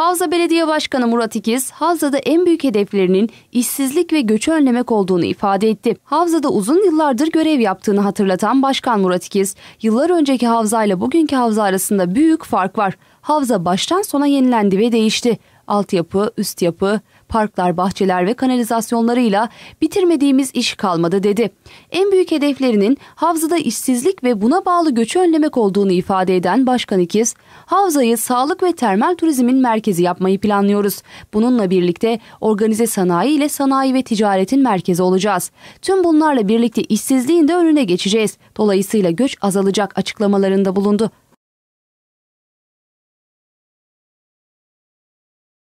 Havza Belediye Başkanı Murat İkiz, Havza'da en büyük hedeflerinin işsizlik ve göçü önlemek olduğunu ifade etti. Havza'da uzun yıllardır görev yaptığını hatırlatan Başkan Murat İkiz, yıllar önceki Havza ile bugünkü Havza arasında büyük fark var. Havza baştan sona yenilendi ve değişti altyapı, üst yapı, parklar, bahçeler ve kanalizasyonlarıyla bitirmediğimiz iş kalmadı dedi. En büyük hedeflerinin havzada işsizlik ve buna bağlı göçü önlemek olduğunu ifade eden Başkan İkiz, havzayı sağlık ve termal turizmin merkezi yapmayı planlıyoruz. Bununla birlikte organize sanayi ile sanayi ve ticaretin merkezi olacağız. Tüm bunlarla birlikte işsizliğin de önüne geçeceğiz. Dolayısıyla göç azalacak açıklamalarında bulundu.